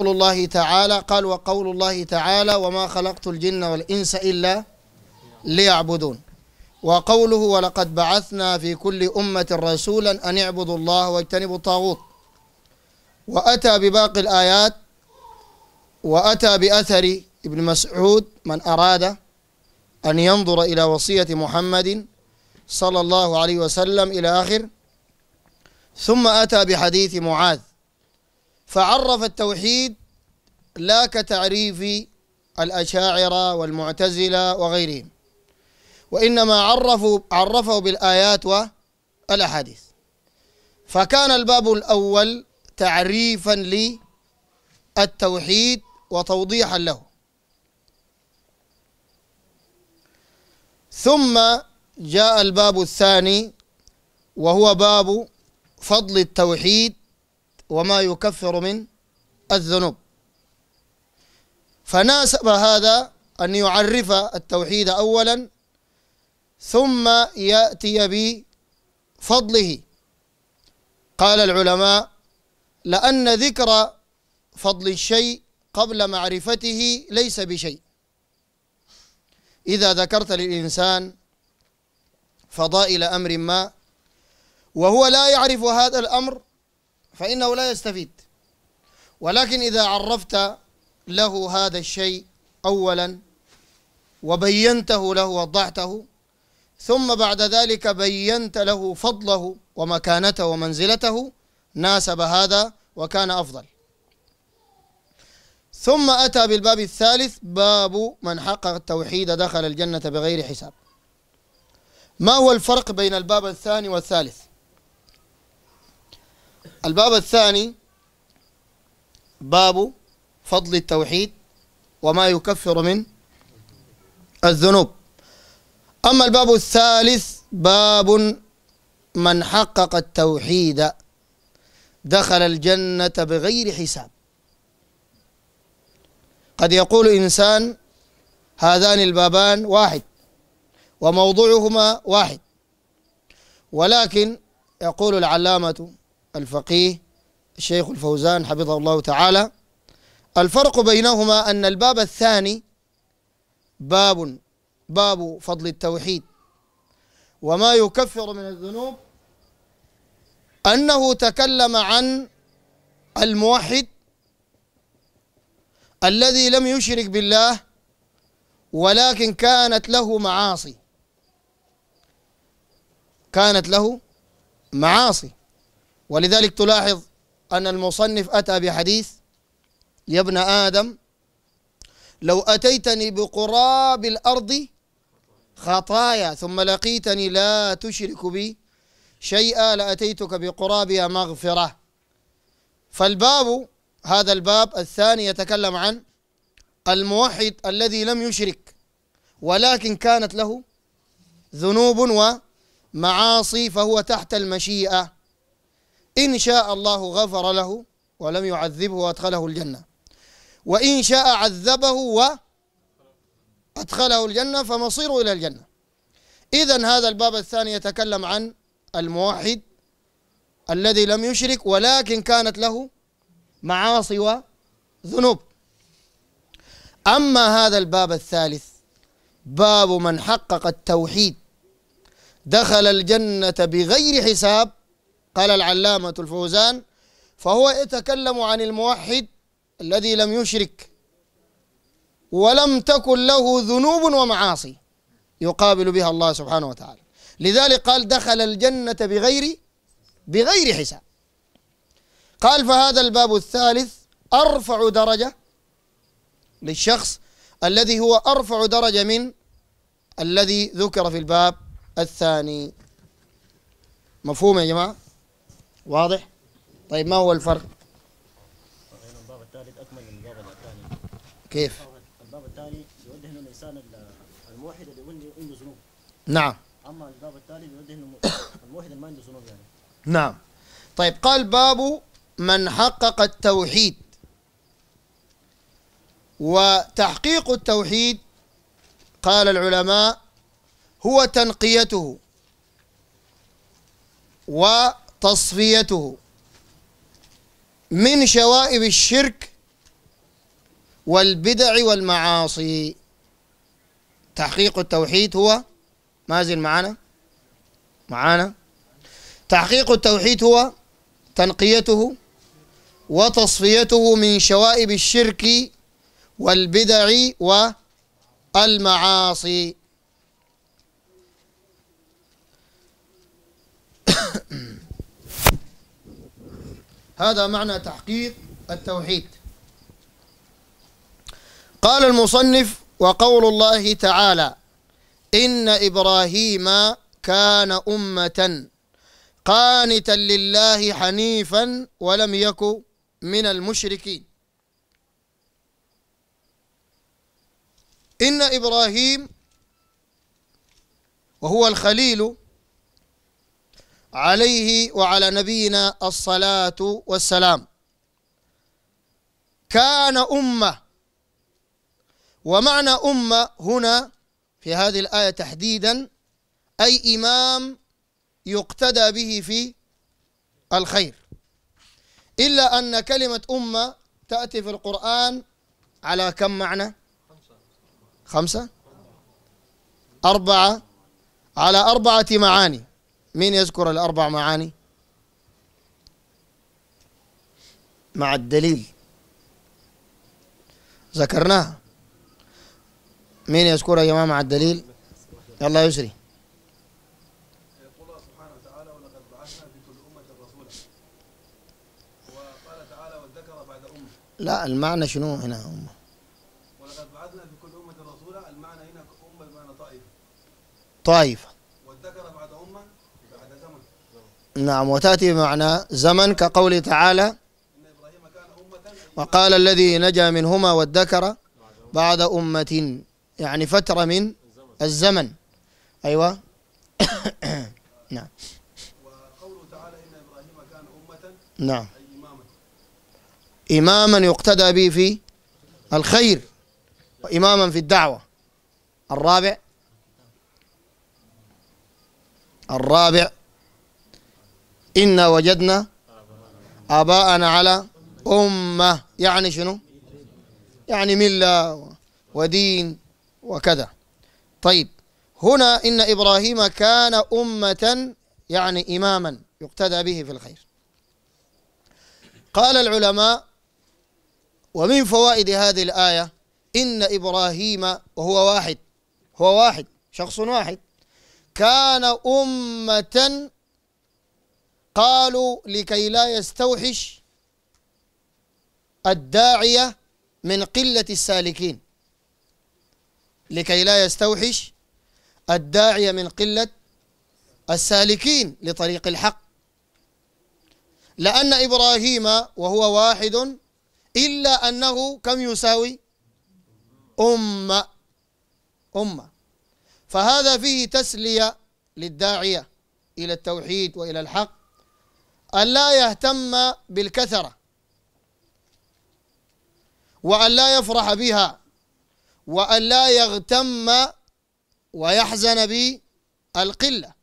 قول الله تعالى قال وقول الله تعالى وما خلقت الجن والإنس إلا ليعبدون وقوله ولقد بعثنا في كل أمة رسولا أن اعبدوا الله واجتنبوا الطاغوت وأتى بباقي الآيات وأتى بأثر ابن مسعود من أراد أن ينظر إلى وصية محمد صلى الله عليه وسلم إلى آخر ثم أتى بحديث معاذ فعرف التوحيد لا كتعريف الأشاعرة والمعتزلة وغيرهم وإنما عرفوا عرفه بالآيات والأحاديث فكان الباب الأول تعريفا للتوحيد وتوضيحا له ثم جاء الباب الثاني وهو باب فضل التوحيد وما يكفر من الذنوب فناسب هذا أن يعرف التوحيد أولا ثم يأتي بفضله قال العلماء لأن ذكر فضل الشيء قبل معرفته ليس بشيء إذا ذكرت للإنسان فضائل أمر ما وهو لا يعرف هذا الأمر فإنه لا يستفيد ولكن إذا عرفت له هذا الشيء أولا وبينته له وضعته ثم بعد ذلك بينت له فضله ومكانته ومنزلته ناسب هذا وكان أفضل ثم أتى بالباب الثالث باب من حقق التوحيد دخل الجنة بغير حساب ما هو الفرق بين الباب الثاني والثالث الباب الثاني باب فضل التوحيد وما يكفر من الذنوب أما الباب الثالث باب من حقق التوحيد دخل الجنة بغير حساب قد يقول إنسان هذان البابان واحد وموضوعهما واحد ولكن يقول العلامة الفقيه الشيخ الفوزان حفظه الله تعالى الفرق بينهما أن الباب الثاني باب باب فضل التوحيد وما يكفر من الذنوب أنه تكلم عن الموحد الذي لم يشرك بالله ولكن كانت له معاصي كانت له معاصي ولذلك تلاحظ أن المصنف أتى بحديث يا ابن آدم لو أتيتني بقراب الأرض خطايا ثم لقيتني لا تشرك بي شيئا لأتيتك بقرابها مغفرة فالباب هذا الباب الثاني يتكلم عن الموحد الذي لم يشرك ولكن كانت له ذنوب ومعاصي فهو تحت المشيئة إن شاء الله غفر له ولم يعذبه وأدخله الجنة وإن شاء عذبه وأدخله الجنة فمصيره إلى الجنة إذا هذا الباب الثاني يتكلم عن الموحد الذي لم يشرك ولكن كانت له معاصي وذنوب أما هذا الباب الثالث باب من حقق التوحيد دخل الجنة بغير حساب قال العلامة الفوزان فهو يتكلم عن الموحد الذي لم يشرك ولم تكن له ذنوب ومعاصي يقابل بها الله سبحانه وتعالى لذلك قال دخل الجنة بغير بغير حساب قال فهذا الباب الثالث أرفع درجة للشخص الذي هو أرفع درجة من الذي ذكر في الباب الثاني مفهوم يا جماعه واضح؟ طيب ما هو الفرق؟ الباب الثالث أكمل من الباب الثاني كيف؟ الباب الثاني يوجه إنه الإنسان الموحد اللي عنده ذنوب نعم أما الباب الثالث يوجه إنه الموحد اللي ما عنده ذنوب يعني نعم طيب قال باب من حقق التوحيد وتحقيق التوحيد قال العلماء هو تنقيته و تصفيته من شوائب الشرك والبدع والمعاصي تحقيق التوحيد هو مازن معانا معانا تحقيق التوحيد هو تنقيته وتصفيته من شوائب الشرك والبدع والمعاصي هذا معنى تحقيق التوحيد قال المصنف وقول الله تعالى إن إبراهيم كان أمة قانتا لله حنيفا ولم يك من المشركين إن إبراهيم وهو الخليل عليه وعلى نبينا الصلاة والسلام كان أمة ومعنى أمة هنا في هذه الآية تحديدا أي إمام يقتدى به في الخير إلا أن كلمة أمة تأتي في القرآن على كم معنى خمسة أربعة على أربعة معاني مين يذكر الأربع معاني مع الدليل ذكرناها مين يذكرها يا جماعة مع الدليل يلا يسري لا المعنى شنو هنا أمة ولقد بعثنا في كل أمة رسولا المعنى هنا أمة بمعنى طائفة طائفة نعم وتأتي بمعنى زمن كقوله تعالى وقال الذي نجا منهما وادكر بعد أمة يعني فترة من الزمن أيوة نعم وقوله تعالى إن إبراهيم كان أمة نعم إماما يقتدى به في الخير وإماما في الدعوة الرابع الرابع إنا وجدنا آباءنا على أمة يعني شنو يعني ملة ودين وكذا طيب هنا إن إبراهيم كان أمة يعني إماما يقتدى به في الخير قال العلماء ومن فوائد هذه الآية إن إبراهيم وهو واحد هو واحد شخص واحد كان أمة قالوا لكي لا يستوحش الداعية من قلة السالكين لكي لا يستوحش الداعية من قلة السالكين لطريق الحق لأن إبراهيم وهو واحد إلا أنه كم يساوي أمة أمة فهذا فيه تسلية للداعية إلى التوحيد وإلى الحق ألا يهتم بالكثرة وأن لا يفرح بها وأن لا يغتم ويحزن بالقلة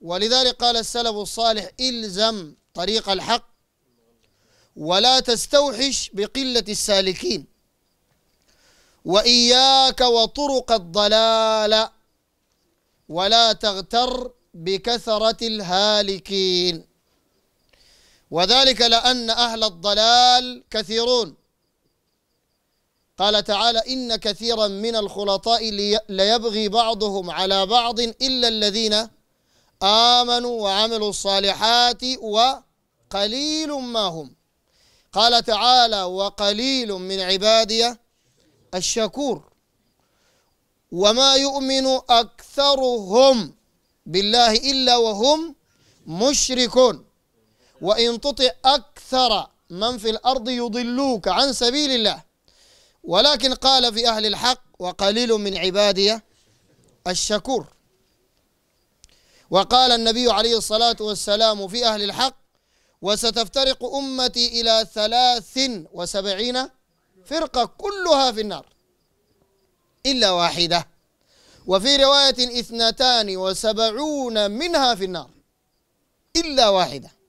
ولذلك قال السلف الصالح إلزم طريق الحق ولا تستوحش بقلة السالكين وإياك وطرق الضلال ولا تغتر بكثرة الهالكين وذلك لأن أهل الضلال كثيرون قال تعالى إن كثيرا من الخلطاء ليبغي بعضهم على بعض إلا الذين آمنوا وعملوا الصالحات وقليل ما هم قال تعالى وقليل من عبادي الشكور وما يؤمن أكثرهم بالله إلا وهم مشركون وإن تطع أكثر من في الأرض يضلوك عن سبيل الله ولكن قال في أهل الحق وقليل من عبادي الشكور وقال النبي عليه الصلاة والسلام في أهل الحق وستفترق أمتي إلى ثلاث وسبعين فرقة كلها في النار إلا واحدة وفي رواية اثنتان وسبعون منها في النار إلا واحدة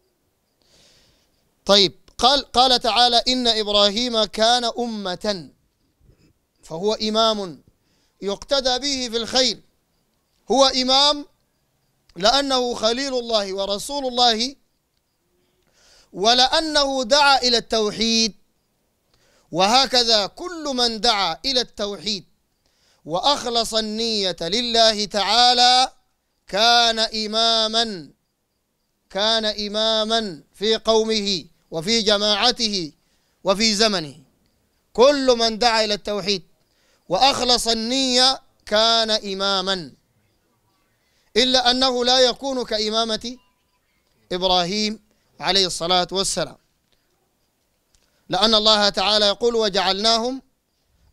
طيب قال قال تعالى إن إبراهيم كان أمة فهو إمام يقتدى به في الخير هو إمام لأنه خليل الله ورسول الله ولأنه دعا إلى التوحيد وهكذا كل من دعا إلى التوحيد وأخلص النية لله تعالى كان إماما كان إماما في قومه وفي جماعته وفي زمنه كل من دعا إلى التوحيد وأخلص النية كان إماما إلا أنه لا يكون كإمامة إبراهيم عليه الصلاة والسلام لأن الله تعالى يقول وجعلناهم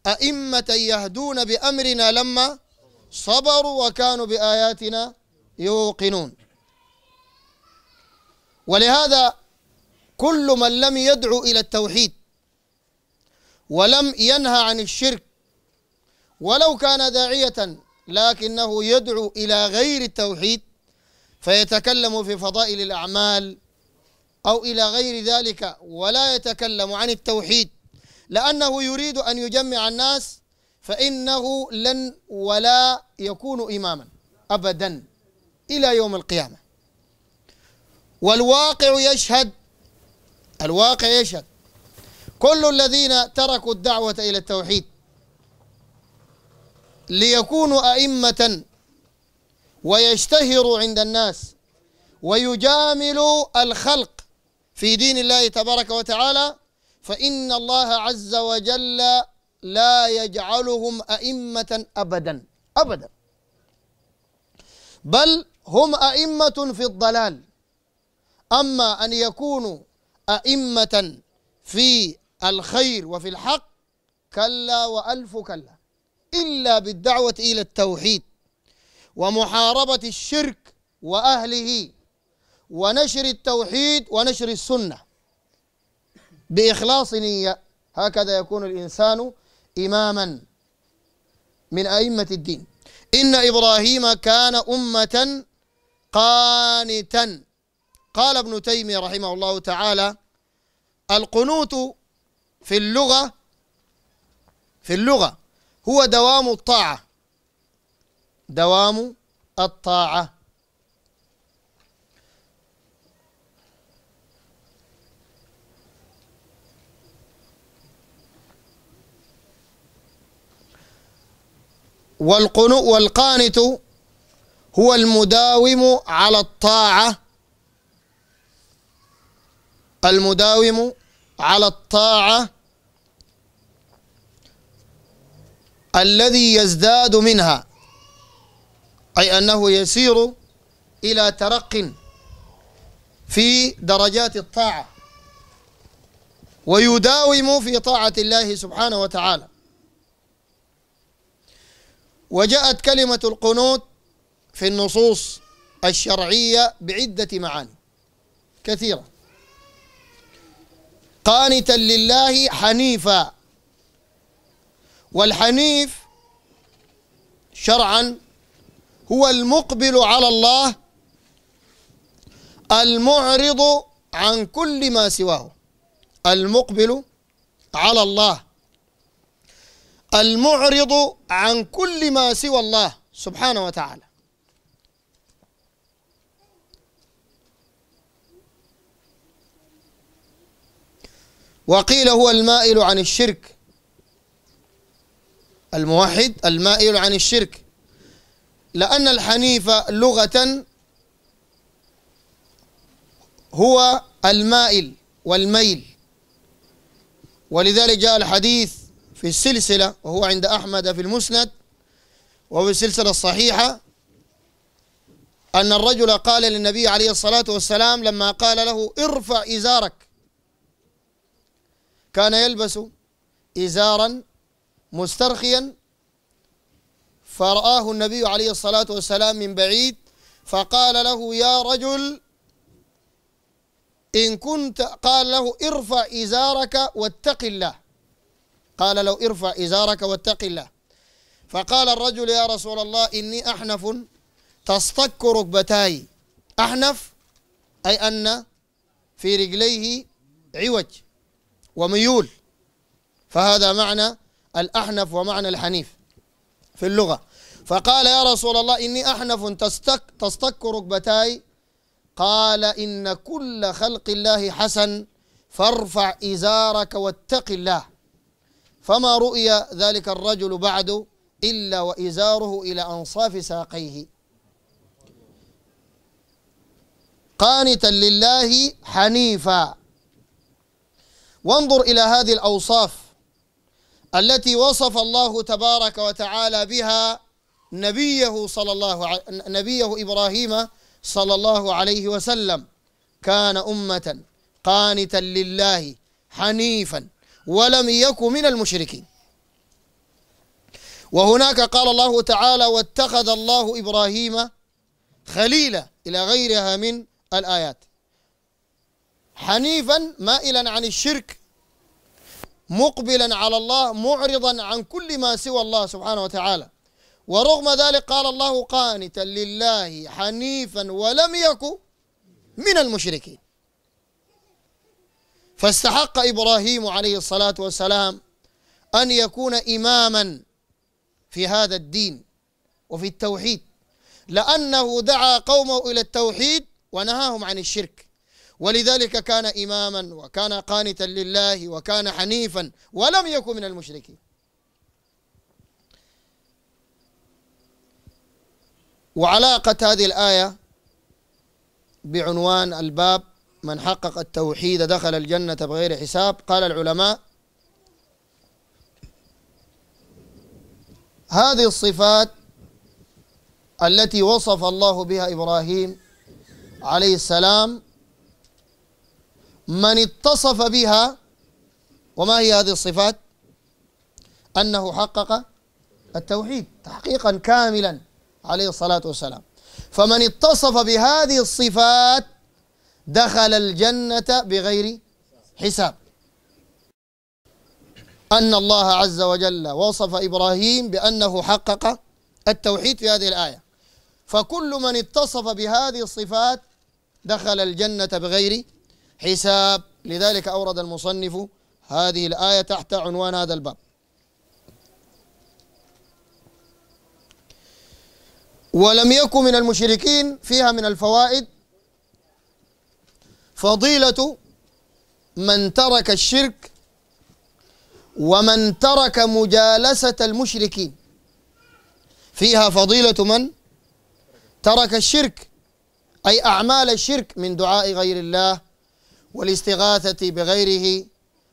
أئمة يهدون بأمرنا لما صبروا وكانوا بآياتنا يوقنون ولهذا كل من لم يدعو إلى التوحيد ولم ينهى عن الشرك ولو كان داعية لكنه يدعو إلى غير التوحيد فيتكلم في فضائل الأعمال أو إلى غير ذلك ولا يتكلم عن التوحيد لأنه يريد أن يجمع الناس فإنه لن ولا يكون إماما أبدا إلى يوم القيامة والواقع يشهد الواقع يشهد كل الذين تركوا الدعوة إلى التوحيد ليكونوا أئمة ويشتهروا عند الناس ويجاملوا الخلق في دين الله تبارك وتعالى فإن الله عز وجل لا يجعلهم أئمة أبدا أبدا بل هم أئمة في الضلال أما أن يكونوا أئمة في الخير وفي الحق كلا وألف كلا إلا بالدعوة إلى التوحيد ومحاربة الشرك وأهله ونشر التوحيد ونشر السنة بإخلاص نية هكذا يكون الإنسان إماما من أئمة الدين إن إبراهيم كان أمة قانتا قال ابن تيمية رحمه الله تعالى القنوت في اللغة في اللغة هو دوام الطاعة دوام الطاعة والقنوت والقانت هو المداوم على الطاعة المداوم على الطاعة الذي يزداد منها أي أنه يسير إلى ترق في درجات الطاعة ويداوم في طاعة الله سبحانه وتعالى وجاءت كلمة القنوت في النصوص الشرعية بعدة معاني كثيرة قانتا لله حنيفا والحنيف شرعا هو المقبل على الله المعرض عن كل ما سواه المقبل على الله المعرض عن كل ما سوى الله سبحانه وتعالى وقيل هو المائل عن الشرك الموحد المائل عن الشرك لأن الحنيف لغة هو المائل والميل ولذلك جاء الحديث في السلسلة وهو عند أحمد في المسند وفي السلسلة الصحيحة أن الرجل قال للنبي عليه الصلاة والسلام لما قال له ارفع إزارك كان يلبس إزارا مسترخيا فرآه النبي عليه الصلاة والسلام من بعيد فقال له يا رجل إن كنت قال له ارفع إزارك واتق الله قال له ارفع إزارك واتق الله فقال الرجل يا رسول الله إني أحنف تصطك ركبتاي أحنف أي أن في رجليه عوج وميول فهذا معنى الأحنف ومعنى الحنيف في اللغة فقال يا رسول الله إني أحنف تستك, تستك ركبتاي قال إن كل خلق الله حسن فارفع إزارك واتق الله فما رؤي ذلك الرجل بعد إلا وإزاره إلى أنصاف ساقيه قانتا لله حنيفا وانظر إلى هذه الأوصاف التي وصف الله تبارك وتعالى بها نبيه صلى الله ع... نبيه إبراهيم صلى الله عليه وسلم كان أمة قانتا لله حنيفا ولم يك من المشركين وهناك قال الله تعالى واتخذ الله إبراهيم خليلا إلى غيرها من الآيات حنيفا مائلا عن الشرك مقبلا على الله معرضا عن كل ما سوى الله سبحانه وتعالى ورغم ذلك قال الله قانتا لله حنيفا ولم يك من المشركين فاستحق ابراهيم عليه الصلاه والسلام ان يكون اماما في هذا الدين وفي التوحيد لانه دعا قومه الى التوحيد ونهاهم عن الشرك ولذلك كان إماما وكان قانتا لله وكان حنيفا ولم يكن من المشركين وعلاقة هذه الآية بعنوان الباب من حقق التوحيد دخل الجنة بغير حساب قال العلماء هذه الصفات التي وصف الله بها إبراهيم عليه السلام من اتصف بها وما هي هذه الصفات أنه حقق التوحيد تحقيقا كاملا عليه الصلاة والسلام فمن اتصف بهذه الصفات دخل الجنة بغير حساب أن الله عز وجل وصف إبراهيم بأنه حقق التوحيد في هذه الآية فكل من اتصف بهذه الصفات دخل الجنة بغير حساب لذلك أورد المصنف هذه الآية تحت عنوان هذا الباب ولم يكن من المشركين فيها من الفوائد فضيلة من ترك الشرك ومن ترك مجالسة المشركين فيها فضيلة من ترك الشرك أي أعمال الشرك من دعاء غير الله والاستغاثة بغيره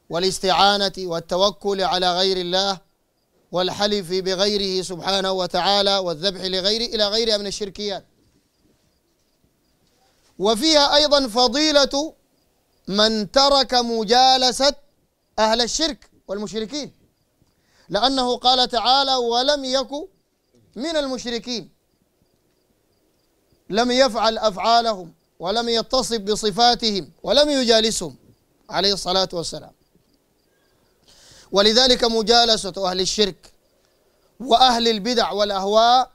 والاستعانة والتوكل على غير الله والحلف بغيره سبحانه وتعالى والذبح لغيره إلى غيرها من الشركيات وفيها أيضا فضيلة من ترك مجالسة أهل الشرك والمشركين لأنه قال تعالى ولم يك من المشركين لم يفعل أفعالهم ولم يتصف بصفاتهم ولم يجالسهم عليه الصلاة والسلام ولذلك مجالسة أهل الشرك وأهل البدع والأهواء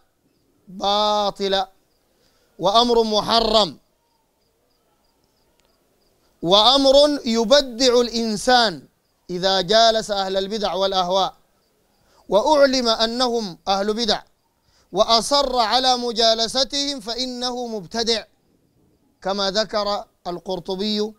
باطلة وأمر محرم وأمر يبدع الإنسان إذا جالس أهل البدع والأهواء وأعلم أنهم أهل بدع وأصر على مجالستهم فإنه مبتدع كما ذكر القرطبي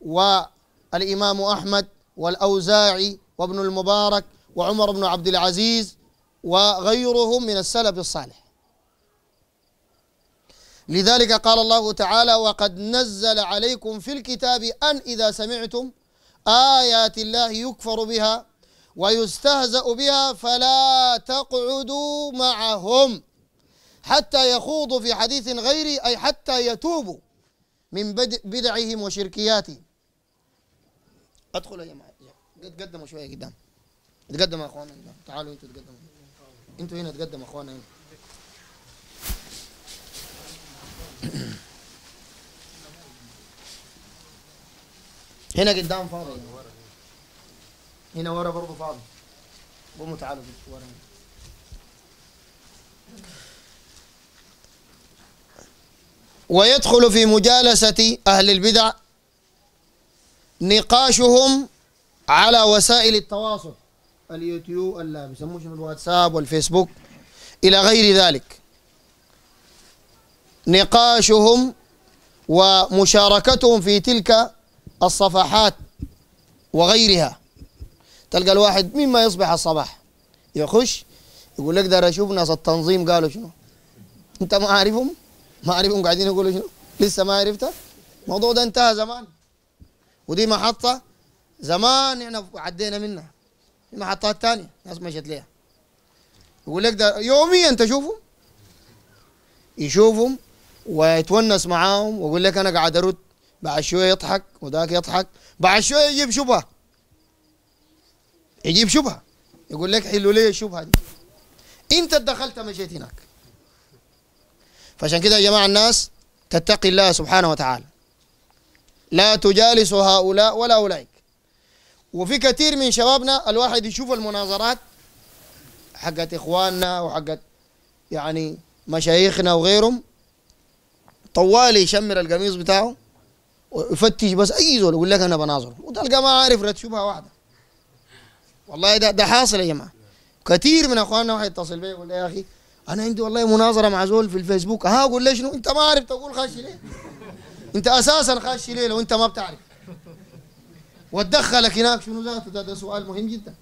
والإمام أحمد والأوزاعي وابن المبارك وعمر بن عبد العزيز وغيرهم من السلف الصالح لذلك قال الله تعالى وقد نزل عليكم في الكتاب أن إذا سمعتم آيات الله يكفر بها ويستهزأ بها فلا تقعدوا معهم حتى يخوضوا في حديث غيري أي حتى يتوبوا من بدعهم وشركياتهم ادخلوا يا جماعه تقدموا شويه قدام تقدموا يا اخوانا تعالوا انتوا تقدموا انتوا هنا تقدموا اخوانا هنا هنا قدام فاضي هنا ورا برضه فاضي قوموا تعالوا ورا هنا ويدخل في مجالسة أهل البدع نقاشهم على وسائل التواصل اليوتيوب اللي بيسموه الواتساب والفيسبوك إلى غير ذلك نقاشهم ومشاركتهم في تلك الصفحات وغيرها تلقى الواحد مما يصبح الصباح يخش يقول لك ده اشوف ناس التنظيم قالوا شنو انت ما عارفهم ما عارفهم قاعدين يقولوا شنو لسه ما عرفتها الموضوع ده انتهى زمان ودي محطة زمان احنا عدينا منها في محطات تانية ناس مشت ليها يقول لك ده يوميا تشوفهم يشوفهم ويتونس معاهم ويقول لك انا قاعد ارد بعد شويه يضحك وذاك يضحك بعد شويه يجيب شبهه يجيب شبهه يقول لك حلوا لي الشبهه دي انت دخلت مشيت هناك فعشان كده يا جماعة الناس تتقي الله سبحانه وتعالى لا تجالس هؤلاء ولا أولئك وفي كثير من شبابنا الواحد يشوف المناظرات حقت إخواننا وحقت يعني مشايخنا وغيرهم طوالي يشمر القميص بتاعه ويفتش بس أي زول يقول لك أنا بناظر وتلقى ما عارف رد شبهة واحدة والله ده ده حاصل يا جماعة كثير من إخواننا واحد يتصل بي يقول يا أخي انا عندي والله مناظره مع زول في الفيسبوك ها اقول ليش شنو انت ما عارف تقول خش ليه انت اساسا خش ليه لو انت ما بتعرف وتدخلك هناك شنو ذاته ده, ده سؤال مهم جدا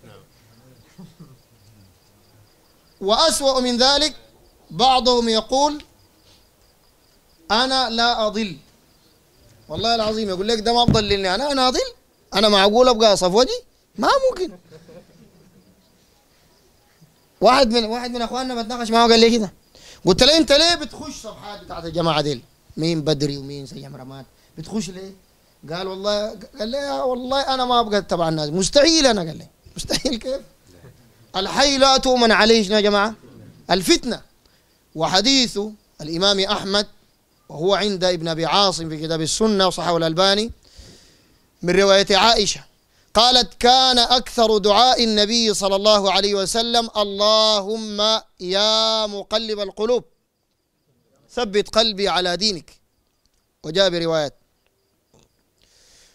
وأسوأ من ذلك بعضهم يقول أنا لا أضل والله العظيم يقول لك ده ما بضللني أنا أنا أضل أنا معقول أبقى أصف وجهي ما ممكن واحد من واحد من اخواننا بتناقش معاه قال لي كده قلت له انت ليه بتخش صفحات بتاعت الجماعه دي مين بدري ومين سيام رماد بتخش ليه؟ قال والله قال لي آه، والله انا ما ابقى تبع الناس مستحيل انا قال لي مستحيل كيف؟ الحي لا تؤمن عليه يا جماعه الفتنه وحديث الامام احمد وهو عند ابن ابي عاصم في كتاب السنه وصححه الالباني من روايه عائشه قالت كان أكثر دعاء النبي صلى الله عليه وسلم اللهم يا مقلب القلوب ثبت قلبي على دينك وجاء بروايات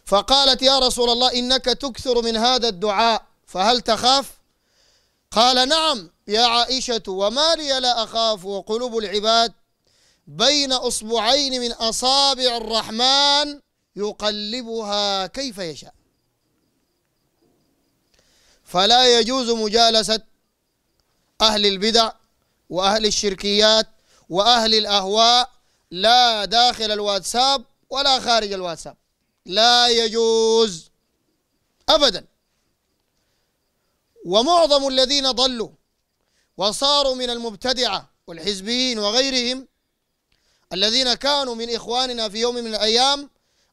فقالت يا رسول الله إنك تكثر من هذا الدعاء فهل تخاف قال نعم يا عائشة وما لي لا أخاف وقلوب العباد بين أصبعين من أصابع الرحمن يقلبها كيف يشاء فلا يجوز مجالسة أهل البدع وأهل الشركيات وأهل الأهواء لا داخل الواتساب ولا خارج الواتساب لا يجوز أبدا ومعظم الذين ضلوا وصاروا من المبتدعة والحزبيين وغيرهم الذين كانوا من إخواننا في يوم من الأيام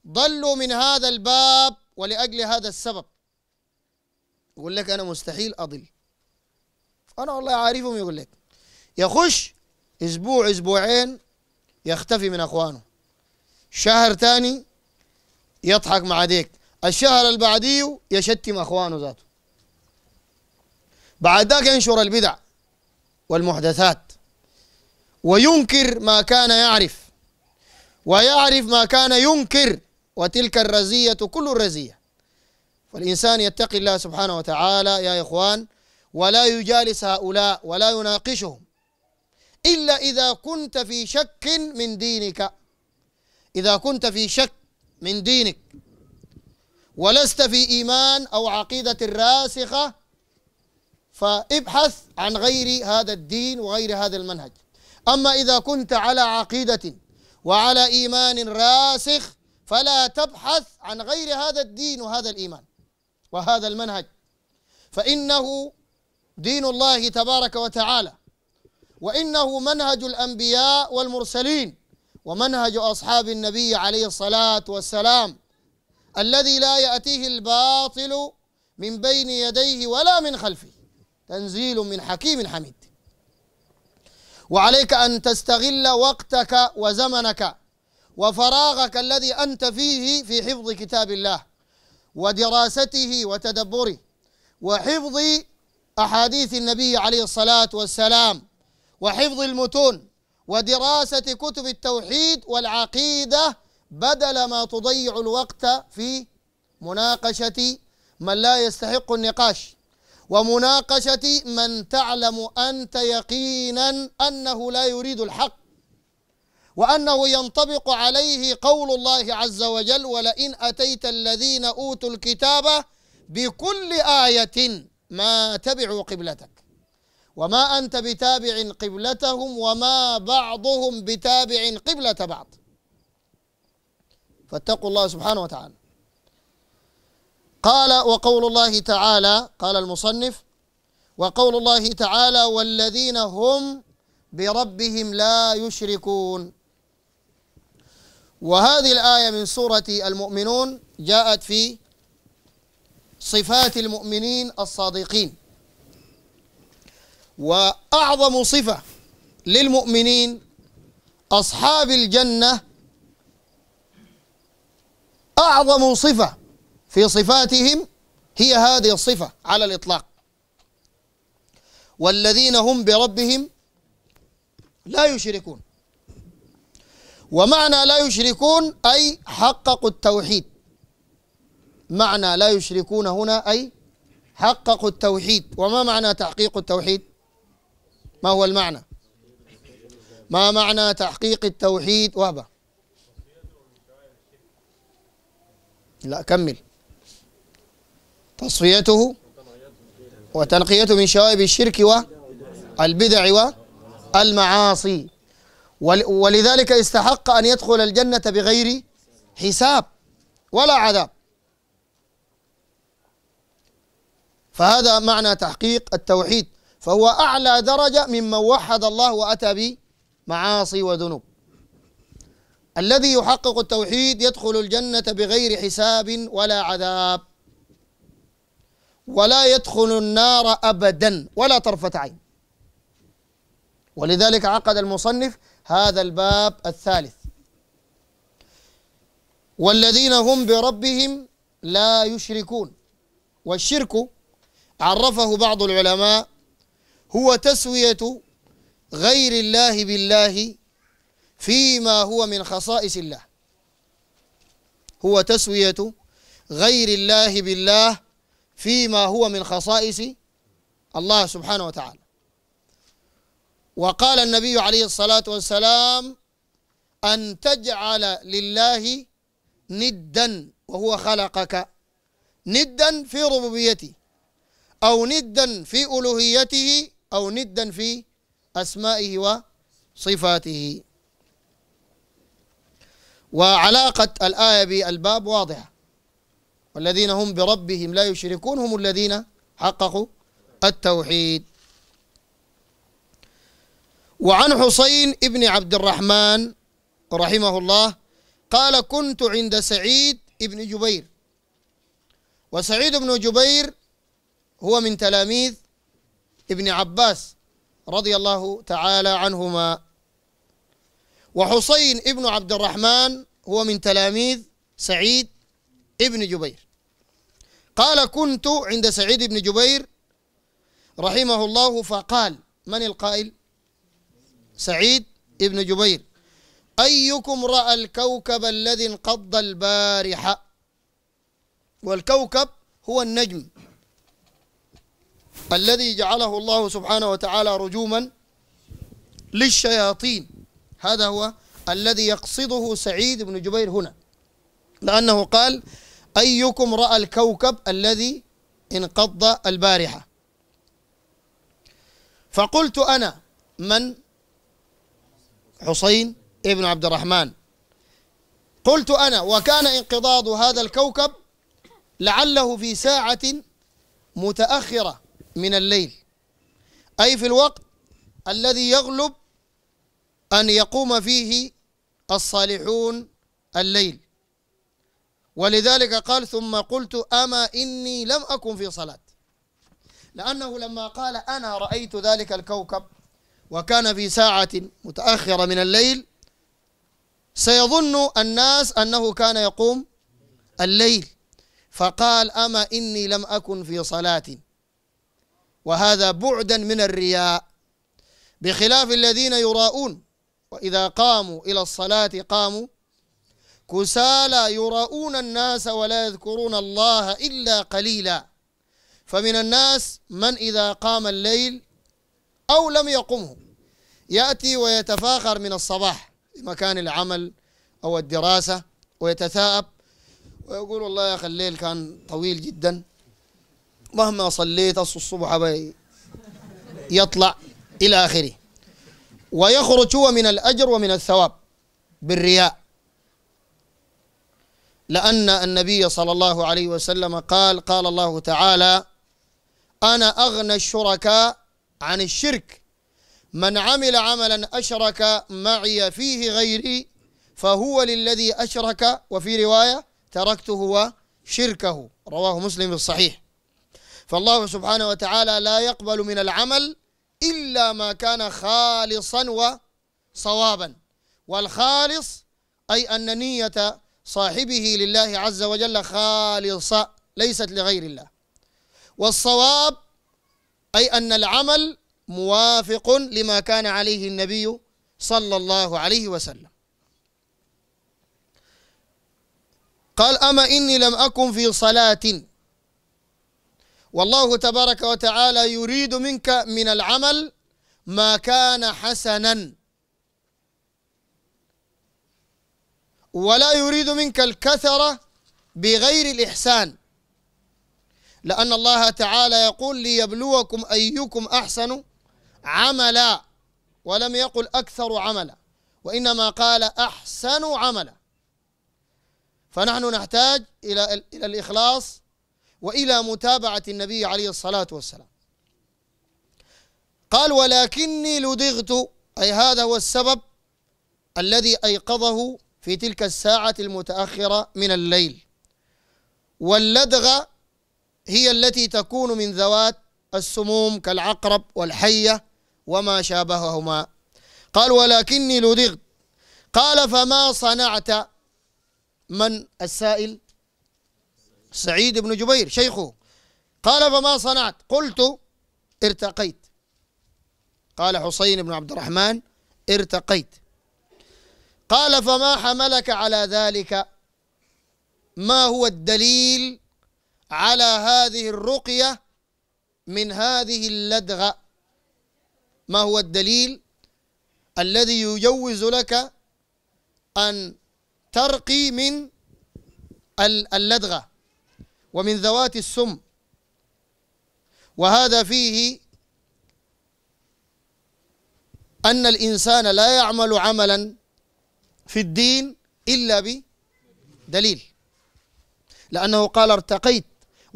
ضلوا من هذا الباب ولأجل هذا السبب يقول لك انا مستحيل اضل انا والله عارفهم يقول لك يخش اسبوع اسبوعين يختفي من اخوانه شهر ثاني يضحك مع ديك الشهر اللي بعديه يشتم اخوانه ذاته بعد ذاك ينشر البدع والمحدثات وينكر ما كان يعرف ويعرف ما كان ينكر وتلك الرزية كل الرزية فالإنسان يتقي الله سبحانه وتعالى يا إخوان ولا يجالس هؤلاء ولا يناقشهم إلا إذا كنت في شك من دينك إذا كنت في شك من دينك ولست في إيمان أو عقيدة راسخة فابحث عن غير هذا الدين وغير هذا المنهج أما إذا كنت على عقيدة وعلى إيمان راسخ فلا تبحث عن غير هذا الدين وهذا الإيمان وهذا المنهج فإنه دين الله تبارك وتعالى وإنه منهج الأنبياء والمرسلين ومنهج أصحاب النبي عليه الصلاة والسلام الذي لا يأتيه الباطل من بين يديه ولا من خلفه تنزيل من حكيم حميد وعليك أن تستغل وقتك وزمنك وفراغك الذي أنت فيه في حفظ كتاب الله ودراسته وتدبره وحفظ أحاديث النبي عليه الصلاة والسلام وحفظ المتون ودراسة كتب التوحيد والعقيدة بدل ما تضيع الوقت في مناقشة من لا يستحق النقاش ومناقشة من تعلم أنت يقينا أنه لا يريد الحق وأنه ينطبق عليه قول الله عز وجل ولئن أتيت الذين أوتوا الكتاب بكل آية ما تبعوا قبلتك وما أنت بتابع قبلتهم وما بعضهم بتابع قبلة بعض فاتقوا الله سبحانه وتعالى قال وقول الله تعالى قال المصنف وقول الله تعالى والذين هم بربهم لا يشركون وهذه الآية من سورة المؤمنون جاءت في صفات المؤمنين الصادقين وأعظم صفة للمؤمنين أصحاب الجنة أعظم صفة في صفاتهم هي هذه الصفة على الإطلاق والذين هم بربهم لا يشركون ومعنى لا يشركون أي حققوا التوحيد معنى لا يشركون هنا أي حققوا التوحيد وما معنى تحقيق التوحيد ما هو المعنى ما معنى تحقيق التوحيد وهبه لا كمل تصفيته وتنقيته من شوائب الشرك والبدع والمعاصي ولذلك استحق أن يدخل الجنة بغير حساب ولا عذاب فهذا معنى تحقيق التوحيد فهو أعلى درجة ممن وحد الله وأتى بمعاصي وذنوب الذي يحقق التوحيد يدخل الجنة بغير حساب ولا عذاب ولا يدخل النار أبدا ولا طرفة عين ولذلك عقد المصنف هذا الباب الثالث والذين هم بربهم لا يشركون والشرك عرفه بعض العلماء هو تسوية غير الله بالله فيما هو من خصائص الله هو تسوية غير الله بالله فيما هو من خصائص الله سبحانه وتعالى وقال النبي عليه الصلاة والسلام أن تجعل لله ندا وهو خلقك ندا في ربوبيته أو ندا في ألوهيته أو ندا في أسمائه وصفاته وعلاقة الآية بالباب واضحة والذين هم بربهم لا يشركون هم الذين حققوا التوحيد وعن حسين ابن عبد الرحمن رحمه الله قال كنت عند سعيد ابن جبير وسعيد بن جبير هو من تلاميذ ابن عباس رضي الله تعالى عنهما وحسين ابن عبد الرحمن هو من تلاميذ سعيد ابن جبير قال كنت عند سعيد بن جبير رحمه الله فقال من القائل سعيد ابن جبير أيكم رأى الكوكب الذي انقض البارحة والكوكب هو النجم الذي جعله الله سبحانه وتعالى رجوما للشياطين هذا هو الذي يقصده سعيد بن جبير هنا لأنه قال أيكم رأى الكوكب الذي انقض البارحة فقلت أنا من حسين ابن عبد الرحمن قلت أنا وكان انقضاض هذا الكوكب لعله في ساعة متأخرة من الليل أي في الوقت الذي يغلب أن يقوم فيه الصالحون الليل ولذلك قال ثم قلت أما إني لم أكن في صلاة لأنه لما قال أنا رأيت ذلك الكوكب وكان في ساعة متأخرة من الليل سيظن الناس أنه كان يقوم الليل فقال أما إني لم أكن في صلاة وهذا بعدا من الرياء بخلاف الذين يراؤون وإذا قاموا إلى الصلاة قاموا كسالى يراؤون الناس ولا يذكرون الله إلا قليلا فمن الناس من إذا قام الليل أو لم يقمه يأتي ويتفاخر من الصباح في مكان العمل أو الدراسة ويتثاءب ويقول والله يا أخي الليل كان طويل جدا مهما صليت أصل الصبح يطلع إلى آخره ويخرج هو من الأجر ومن الثواب بالرياء لأن النبي صلى الله عليه وسلم قال قال الله تعالى أنا أغنى الشركاء عن الشرك من عمل عملا أشرك معي فيه غيري فهو للذي أشرك وفي رواية تركته وشركه رواه مسلم في الصحيح فالله سبحانه وتعالى لا يقبل من العمل إلا ما كان خالصا وصوابا والخالص أي أن نية صاحبه لله عز وجل خالصة ليست لغير الله والصواب أي أن العمل موافق لما كان عليه النبي صلى الله عليه وسلم قال أما إني لم أكن في صلاة والله تبارك وتعالى يريد منك من العمل ما كان حسنا ولا يريد منك الكثرة بغير الإحسان لأن الله تعالى يقول ليبلوكم أيكم أحسن عملا ولم يقل أكثر عملا وإنما قال أحسن عملا فنحن نحتاج إلى إلى الإخلاص وإلى متابعة النبي عليه الصلاة والسلام قال ولكني لدغت أي هذا هو السبب الذي أيقظه في تلك الساعة المتأخرة من الليل واللدغ هي التي تكون من ذوات السموم كالعقرب والحية وما شابههما قال ولكني لدغت قال فما صنعت من السائل سعيد بن جبير شيخه قال فما صنعت قلت ارتقيت قال حسين بن عبد الرحمن ارتقيت قال فما حملك على ذلك ما هو الدليل على هذه الرقية من هذه اللدغة ما هو الدليل الذي يجوز لك أن ترقي من اللدغة ومن ذوات السم وهذا فيه أن الإنسان لا يعمل عملا في الدين إلا بدليل لأنه قال ارتقيت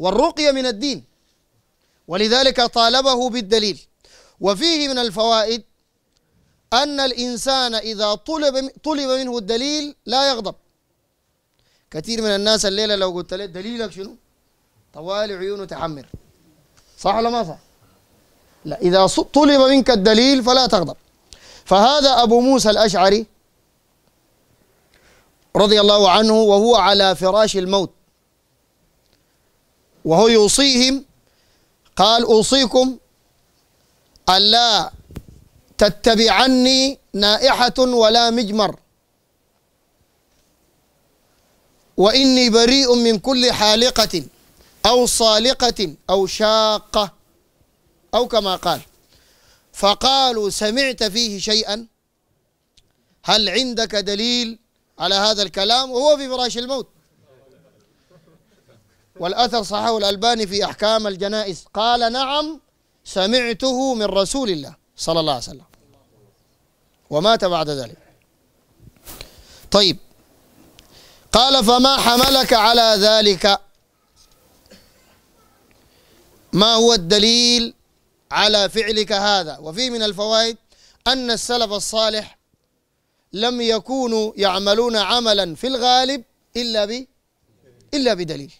والرقية من الدين ولذلك طالبه بالدليل وفيه من الفوائد أن الإنسان إذا طلب طلب منه الدليل لا يغضب كثير من الناس الليلة لو قلت له دليلك شنو طوال عيونه تحمر صح ولا ما صح لا إذا طلب منك الدليل فلا تغضب فهذا أبو موسى الأشعري رضي الله عنه وهو على فراش الموت وهو يوصيهم قال أوصيكم ألا تتبعني نائحة ولا مجمر وإني بريء من كل حالقة أو صالقة أو شاقة أو كما قال فقالوا سمعت فيه شيئا هل عندك دليل على هذا الكلام وهو في فراش الموت والأثر صححه الألباني في أحكام الجنائز قال نعم سمعته من رسول الله صلى الله عليه وسلم ومات بعد ذلك طيب قال فما حملك على ذلك ما هو الدليل على فعلك هذا وفيه من الفوائد أن السلف الصالح لم يكونوا يعملون عملا في الغالب إلا ب إلا بدليل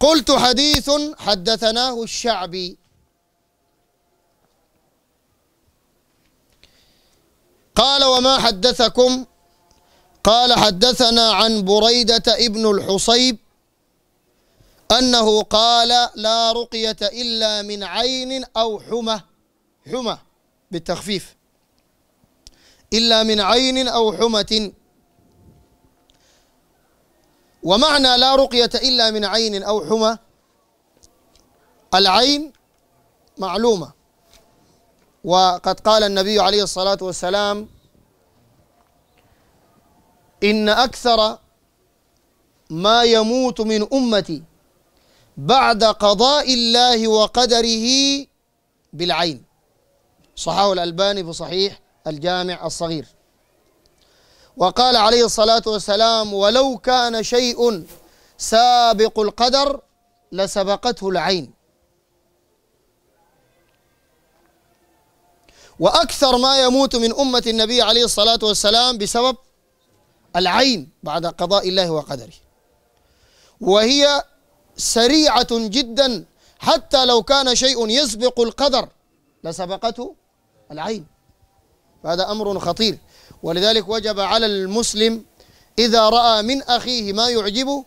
قلت حديث حدثناه الشعبي قال وما حدثكم قال حدثنا عن بريدة ابن الحصيب أنه قال لا رقية إلا من عين أو حمى حمى بالتخفيف إلا من عين أو حمة ومعنى لا رقية إلا من عين أو حمى العين معلومة وقد قال النبي عليه الصلاة والسلام إن أكثر ما يموت من أمتي بعد قضاء الله وقدره بالعين صححه الألباني في صحيح الجامع الصغير وقال عليه الصلاة والسلام ولو كان شيء سابق القدر لسبقته العين وأكثر ما يموت من أمة النبي عليه الصلاة والسلام بسبب العين بعد قضاء الله وقدره وهي سريعة جدا حتى لو كان شيء يسبق القدر لسبقته العين هذا أمر خطير ولذلك وجب على المسلم إذا رأى من أخيه ما يعجبه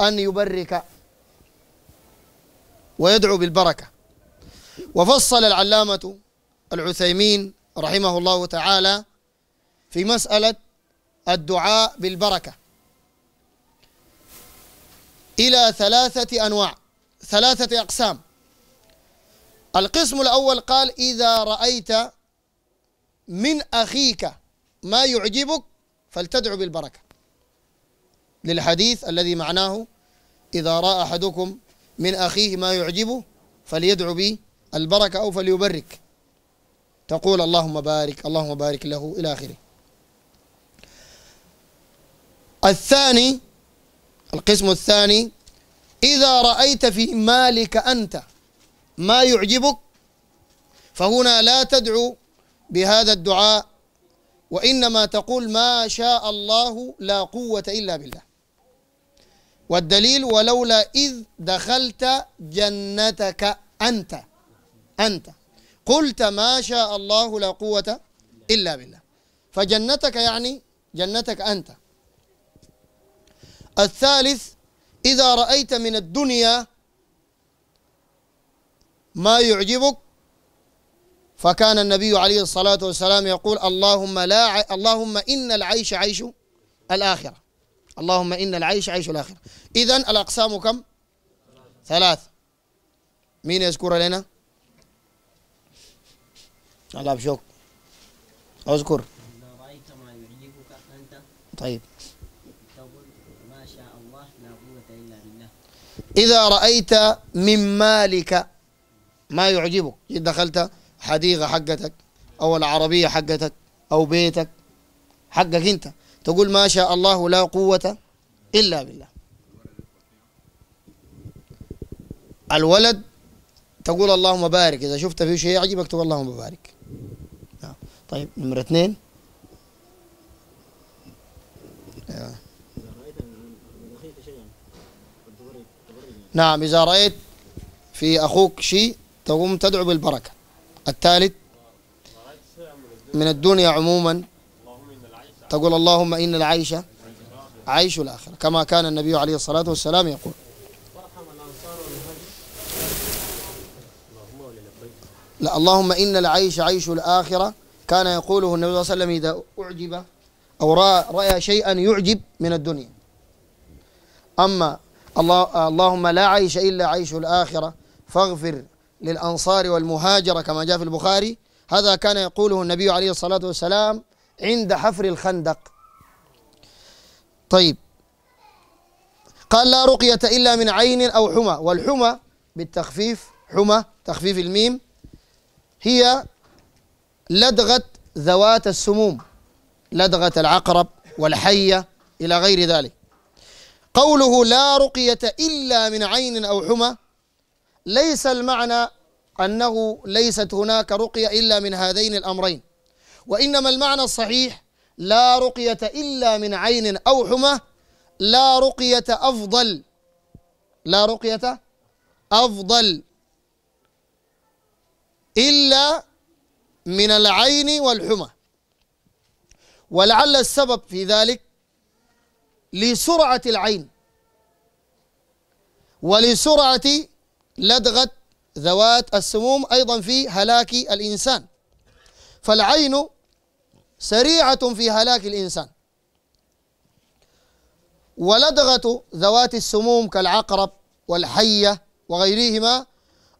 أن يبرك ويدعو بالبركة وفصل العلامة العثيمين رحمه الله تعالى في مسألة الدعاء بالبركة إلى ثلاثة أنواع ثلاثة أقسام القسم الأول قال إذا رأيت من أخيك ما يعجبك فلتدعو بالبركة للحديث الذي معناه إذا رأى أحدكم من أخيه ما يعجبه فليدعو به البركة أو فليبرك تقول اللهم بارك اللهم بارك له إلى آخره الثاني القسم الثاني إذا رأيت في مالك أنت ما يعجبك فهنا لا تدعو بهذا الدعاء وإنما تقول ما شاء الله لا قوة إلا بالله والدليل ولولا إذ دخلت جنتك أنت أنت قلت ما شاء الله لا قوة إلا بالله فجنتك يعني جنتك أنت الثالث إذا رأيت من الدنيا ما يعجبك فكان النبي عليه الصلاة والسلام يقول اللهم لا ع... اللهم إن العيش عيش الآخرة اللهم إن العيش عيش الآخرة إذا الأقسام كم؟ ثلاث مين يذكر لنا؟ الله بشوك أذكر طيب ما شاء الله لا قوة إلا بالله إذا رأيت من مالك ما يعجبك دخلت الحديقة حقتك أو العربية حقتك أو بيتك حقك أنت تقول ما شاء الله لا قوة إلا بالله الولد تقول اللهم بارك إذا شفت فيه شيء يعجبك تقول اللهم بارك آه، طيب نمرة اثنين آه. نعم إذا رأيت في أخوك شيء تقوم تدعو بالبركة الثالث من الدنيا عموما تقول اللهم إن العيش عيش الآخرة كما كان النبي عليه الصلاة والسلام يقول لا اللهم إن العيش عيش الآخرة كان يقوله النبي صلى الله عليه وسلم إذا أعجب أو رأى, رأى شيئا يعجب من الدنيا أما الله اللهم لا عيش إلا عيش الآخرة فاغفر للأنصار والمهاجرة كما جاء في البخاري هذا كان يقوله النبي عليه الصلاة والسلام عند حفر الخندق طيب قال لا رقية إلا من عين أو حمى والحمى بالتخفيف حمى تخفيف الميم هي لدغة ذوات السموم لدغة العقرب والحية إلى غير ذلك قوله لا رقية إلا من عين أو حمى ليس المعنى أنه ليست هناك رقية إلا من هذين الأمرين وإنما المعنى الصحيح لا رقية إلا من عين أو حمى لا رقية أفضل لا رقية أفضل إلا من العين والحمى ولعل السبب في ذلك لسرعة العين ولسرعة لدغة ذوات السموم أيضا في هلاك الإنسان فالعين سريعة في هلاك الإنسان ولدغة ذوات السموم كالعقرب والحية وغيرهما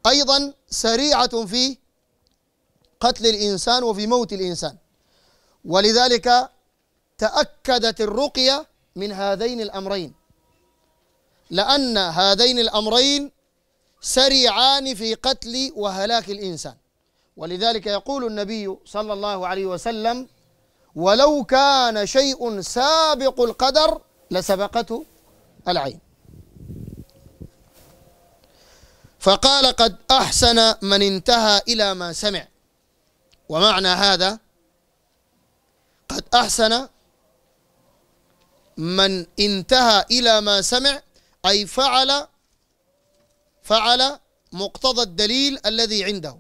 أيضا سريعة في قتل الإنسان وفي موت الإنسان ولذلك تأكدت الرقية من هذين الأمرين لأن هذين الأمرين سريعان في قتل وهلاك الإنسان ولذلك يقول النبي صلى الله عليه وسلم ولو كان شيء سابق القدر لسبقته العين فقال قد أحسن من انتهى إلى ما سمع ومعنى هذا قد أحسن من انتهى إلى ما سمع أي فعل فعل مقتضى الدليل الذي عنده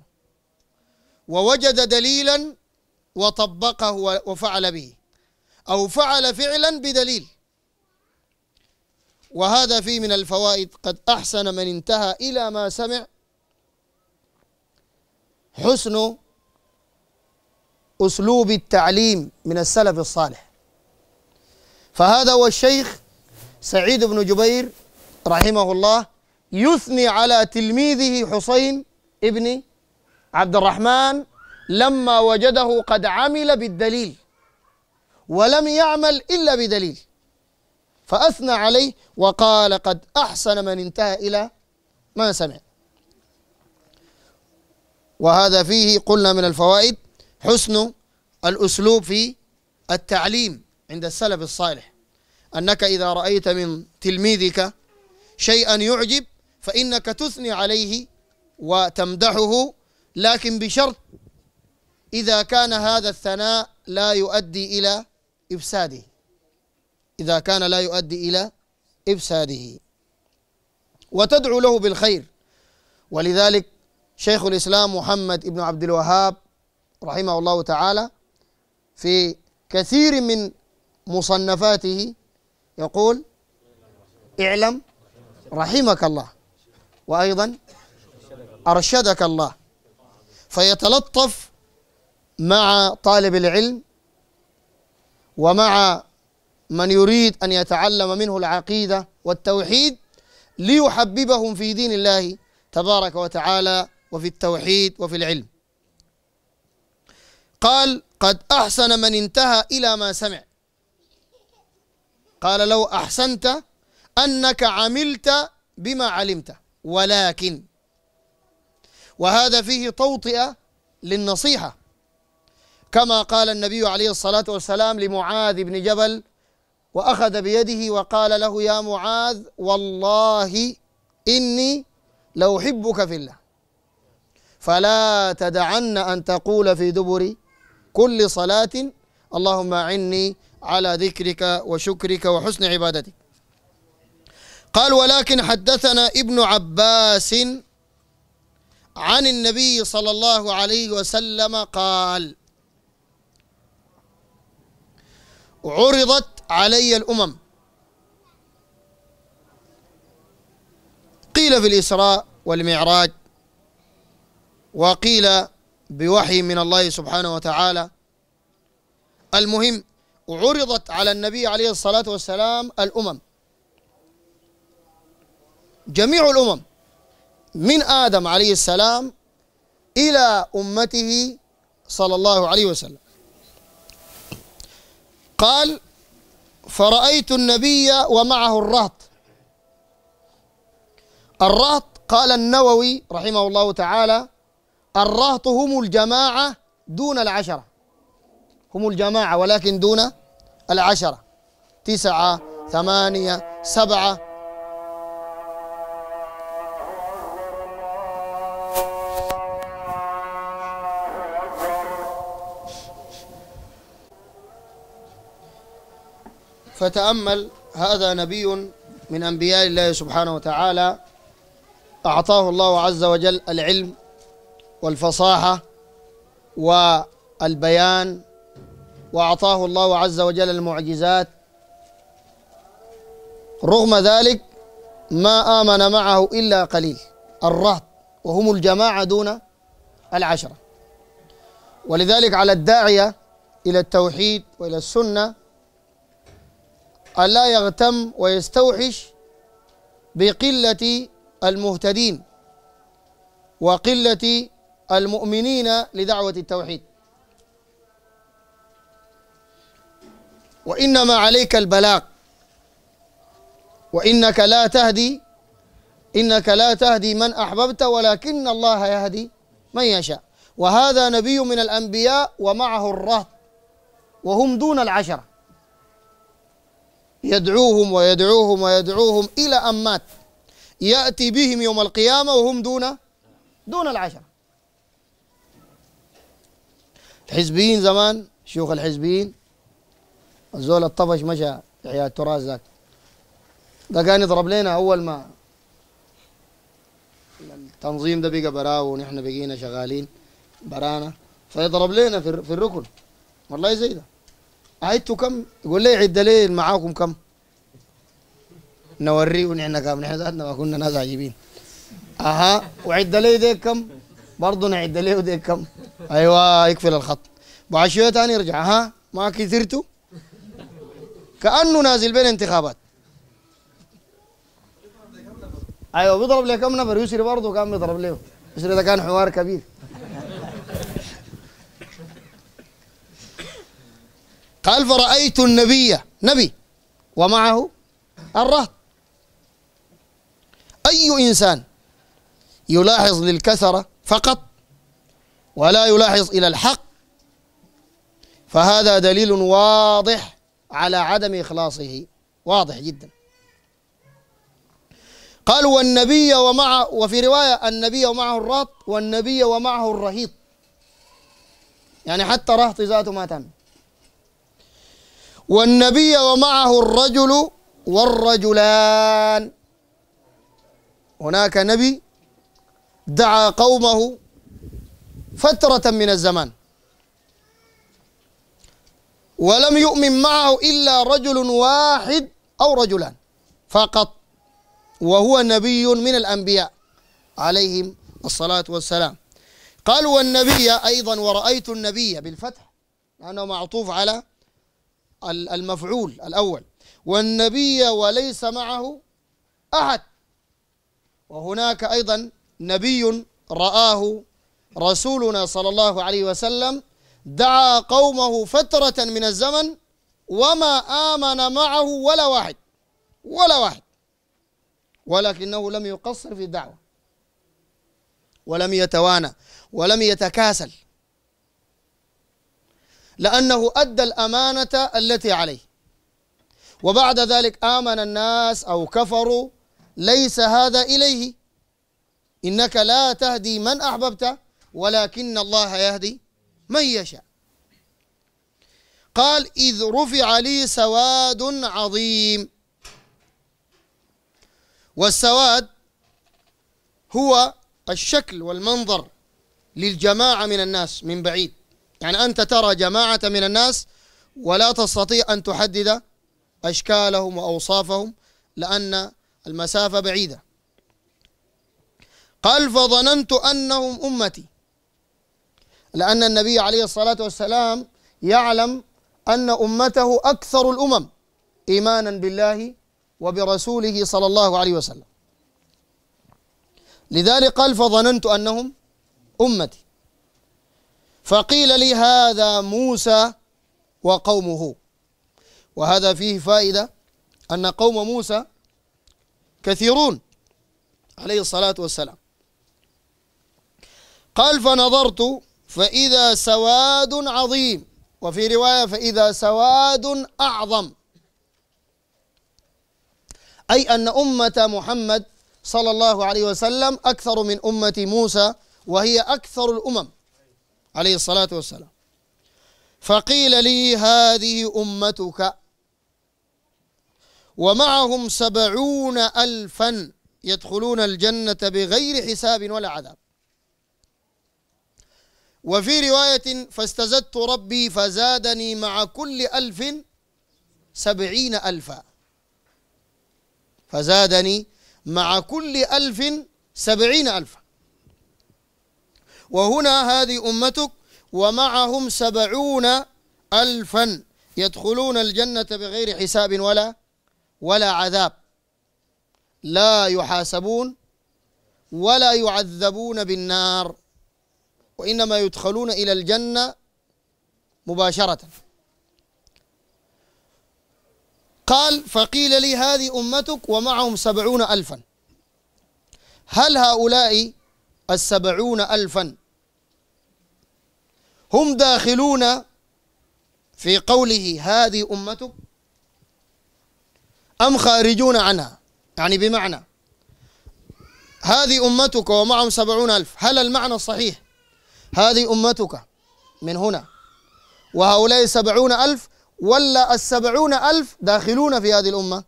ووجد دليلا وطبقه وفعل به أو فعل فعلا بدليل وهذا فيه من الفوائد قد أحسن من انتهى إلى ما سمع حسن أسلوب التعليم من السلف الصالح فهذا هو الشيخ سعيد بن جبير رحمه الله يثني على تلميذه حسين ابن عبد الرحمن لما وجده قد عمل بالدليل ولم يعمل إلا بدليل فأثنى عليه وقال قد أحسن من انتهى إلى ما سمع وهذا فيه قلنا من الفوائد حسن الأسلوب في التعليم عند السلف الصالح أنك إذا رأيت من تلميذك شيئا يعجب فإنك تثني عليه وتمدحه لكن بشرط إذا كان هذا الثناء لا يؤدي إلى إفساده إذا كان لا يؤدي إلى إفساده وتدعو له بالخير ولذلك شيخ الإسلام محمد بن عبد الوهاب رحمه الله تعالى في كثير من مصنفاته يقول اعلم رحمك الله وأيضا أرشدك الله فيتلطف مع طالب العلم ومع من يريد أن يتعلم منه العقيدة والتوحيد ليحببهم في دين الله تبارك وتعالى وفي التوحيد وفي العلم قال قد أحسن من انتهى إلى ما سمع قال لو أحسنت أنك عملت بما علمت ولكن وهذا فيه توطئة للنصيحة كما قال النبي عليه الصلاة والسلام لمعاذ بن جبل وأخذ بيده وقال له يا معاذ والله إني لأحبك في الله فلا تدعن أن تقول في دبر كل صلاة اللهم أعني على ذكرك وشكرك وحسن عبادتك قال ولكن حدثنا ابن عباس عن النبي صلى الله عليه وسلم قال عرضت علي الأمم قيل في الإسراء والمعراج وقيل بوحي من الله سبحانه وتعالى المهم عرضت على النبي عليه الصلاة والسلام الأمم جميع الأمم من آدم عليه السلام إلى أمته صلى الله عليه وسلم قال فرأيت النبي ومعه الرهط الرهط قال النووي رحمه الله تعالى الرهط هم الجماعة دون العشرة هم الجماعة ولكن دون العشرة تسعة ثمانية سبعة فتأمل هذا نبي من أنبياء الله سبحانه وتعالى أعطاه الله عز وجل العلم والفصاحة والبيان وأعطاه الله عز وجل المعجزات رغم ذلك ما آمن معه إلا قليل الرهط وهم الجماعة دون العشرة ولذلك على الداعية إلى التوحيد وإلى السنة ألا يغتم ويستوحش بقلة المهتدين وقلة المؤمنين لدعوة التوحيد وإنما عليك البلاغ وإنك لا تهدي إنك لا تهدي من أحببت ولكن الله يهدي من يشاء وهذا نبي من الأنبياء ومعه الرهط وهم دون العشرة يدعوهم ويدعوهم ويدعوهم إلى أن مات يأتي بهم يوم القيامة وهم دون دون العشرة الحزبيين زمان شيوخ الحزبيين الزول الطفش مشى يحيى التراث ذاك ده كان يضرب لنا أول ما التنظيم ده بقى براه ونحن بقينا شغالين برانا فيضرب لنا في الركن والله زي ده عيدتوا كم يقول لي عد دليل معاكم كم نوريه احنا كم نحن ذاتنا ما كنا ناس عجيبين اها وعد دليل ديك كم برضه نعد دليل ديك كم ايوه يكفل الخط بعد شويه ثاني يرجع ها ما كثرتوا كانه نازل بين انتخابات ايوه بيضرب لي كم نفر يسري برضه كان بيضرب له يسري ده كان حوار كبير قال فرأيت النبي نبي ومعه الرهط أي إنسان يلاحظ للكثرة فقط ولا يلاحظ إلى الحق فهذا دليل واضح على عدم إخلاصه واضح جدا قال والنبي ومع وفي رواية النبي ومعه الرهط والنبي ومعه الرهيط يعني حتى رهط ذاته ما تم والنبي ومعه الرجل والرجلان هناك نبي دعا قومه فترة من الزمان ولم يؤمن معه إلا رجل واحد أو رجلان فقط وهو نبي من الأنبياء عليهم الصلاة والسلام قال والنبي أيضا ورأيت النبي بالفتح لأنه معطوف على المفعول الأول والنبي وليس معه أحد وهناك أيضا نبي رآه رسولنا صلى الله عليه وسلم دعا قومه فترة من الزمن وما آمن معه ولا واحد ولا واحد ولكنه لم يقصر في الدعوة ولم يتوانى ولم يتكاسل لأنه أدى الأمانة التي عليه وبعد ذلك آمن الناس أو كفروا ليس هذا إليه إنك لا تهدي من أحببت ولكن الله يهدي من يشاء قال إذ رفع لي سواد عظيم والسواد هو الشكل والمنظر للجماعة من الناس من بعيد يعني أنت ترى جماعة من الناس ولا تستطيع أن تحدد أشكالهم وأوصافهم لأن المسافة بعيدة قال فظننت أنهم أمتي لأن النبي عليه الصلاة والسلام يعلم أن أمته أكثر الأمم إيمانا بالله وبرسوله صلى الله عليه وسلم لذلك قال فظننت أنهم أمتي فقيل لي هذا موسى وقومه وهذا فيه فائدة أن قوم موسى كثيرون عليه الصلاة والسلام قال فنظرت فإذا سواد عظيم وفي رواية فإذا سواد أعظم أي أن أمة محمد صلى الله عليه وسلم أكثر من أمة موسى وهي أكثر الأمم عليه الصلاة والسلام فقيل لي هذه أمتك ومعهم سبعون ألفا يدخلون الجنة بغير حساب ولا عذاب وفي رواية فاستزدت ربي فزادني مع كل ألف سبعين ألفا فزادني مع كل ألف سبعين ألفا وهنا هذه أمتك ومعهم سبعون ألفا يدخلون الجنة بغير حساب ولا ولا عذاب لا يحاسبون ولا يعذبون بالنار وإنما يدخلون إلى الجنة مباشرة قال فقيل لي هذه أمتك ومعهم سبعون ألفا هل هؤلاء السبعون ألفا هم داخلون في قوله هذه أمتك أم خارجون عنها يعني بمعنى هذه أمتك ومعهم سبعون ألف هل المعنى الصحيح هذه أمتك من هنا وهؤلاء سبعون ألف ولا السبعون ألف داخلون في هذه الأمة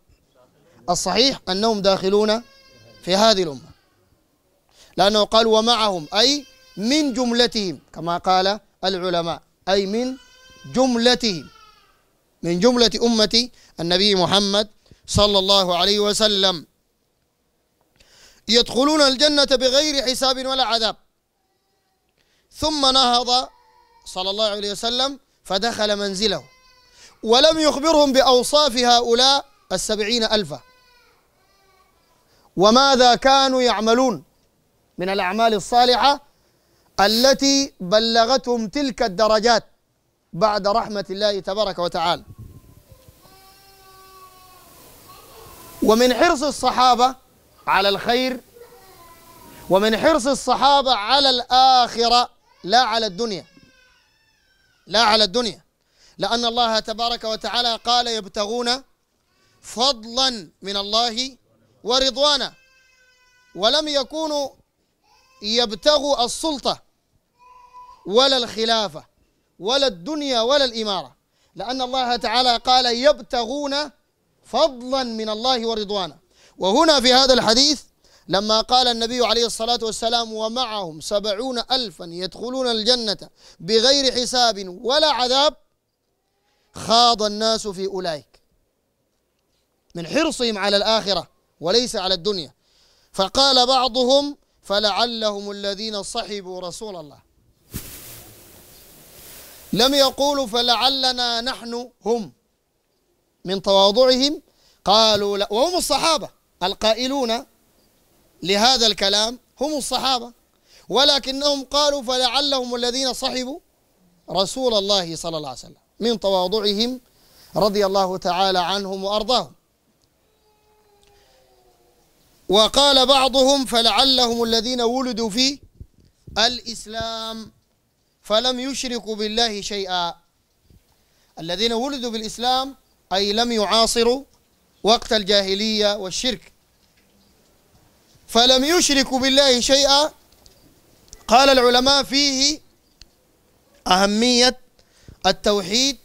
الصحيح أنهم داخلون في هذه الأمة لأنه قال ومعهم أي من جملتهم كما قال العلماء أي من جملتهم من جملة أمة النبي محمد صلى الله عليه وسلم يدخلون الجنة بغير حساب ولا عذاب ثم نهض صلى الله عليه وسلم فدخل منزله ولم يخبرهم بأوصاف هؤلاء السبعين ألفا وماذا كانوا يعملون من الأعمال الصالحة التي بلغتهم تلك الدرجات بعد رحمة الله تبارك وتعالى ومن حرص الصحابة على الخير ومن حرص الصحابة على الآخرة لا على الدنيا لا على الدنيا لأن الله تبارك وتعالى قال يبتغون فضلا من الله ورضوانا ولم يكونوا يبتغوا السلطة ولا الخلافة ولا الدنيا ولا الإمارة لأن الله تعالى قال يبتغون فضلا من الله ورضوانا وهنا في هذا الحديث لما قال النبي عليه الصلاة والسلام ومعهم سبعون ألفا يدخلون الجنة بغير حساب ولا عذاب خاض الناس في أولئك من حرصهم على الآخرة وليس على الدنيا فقال بعضهم فلعلهم الذين صحبوا رسول الله لم يقولوا فلعلنا نحن هم من تواضعهم قالوا لا وهم الصحابة القائلون لهذا الكلام هم الصحابة ولكنهم قالوا فلعلهم الذين صحبوا رسول الله صلى الله عليه وسلم من تواضعهم رضي الله تعالى عنهم وأرضاهم وقال بعضهم فلعلهم الذين ولدوا في الإسلام فلم يشركوا بالله شيئا الذين ولدوا بالإسلام أي لم يعاصروا وقت الجاهلية والشرك فلم يشركوا بالله شيئا قال العلماء فيه أهمية التوحيد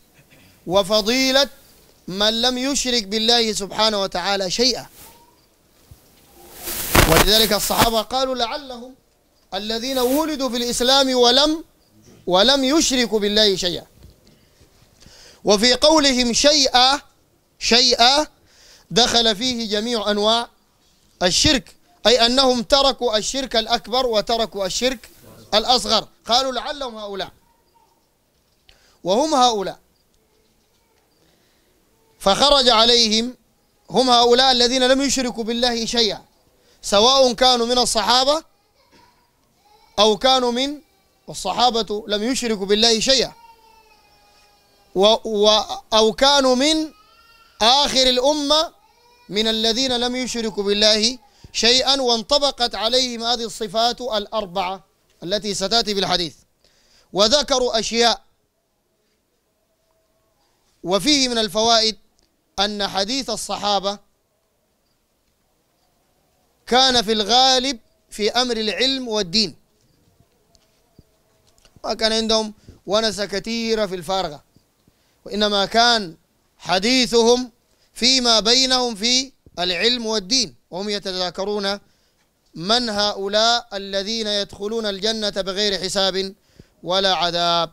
وفضيلة من لم يشرك بالله سبحانه وتعالى شيئا ولذلك الصحابة قالوا لعلهم الذين ولدوا في الإسلام ولم ولم يشركوا بالله شيئا وفي قولهم شيئا شيئا دخل فيه جميع أنواع الشرك أي أنهم تركوا الشرك الأكبر وتركوا الشرك الأصغر قالوا لعلهم هؤلاء وهم هؤلاء فخرج عليهم هم هؤلاء الذين لم يشركوا بالله شيئا سواء كانوا من الصحابة أو كانوا من والصحابة لم يشركوا بالله شيئا و و أو كانوا من آخر الأمة من الذين لم يشركوا بالله شيئا وانطبقت عليهم هذه الصفات الأربعة التي ستأتي بالحديث وذكروا أشياء وفيه من الفوائد أن حديث الصحابة كان في الغالب في أمر العلم والدين ما كان عندهم ونس كثيرة في الفارغة وإنما كان حديثهم فيما بينهم في العلم والدين وهم يتذاكرون من هؤلاء الذين يدخلون الجنة بغير حساب ولا عذاب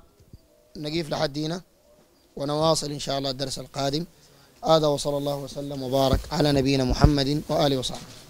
نقيف لحد دينا ونواصل إن شاء الله الدرس القادم هذا وصلى الله وسلم وبارك على نبينا محمد وآله وصحبه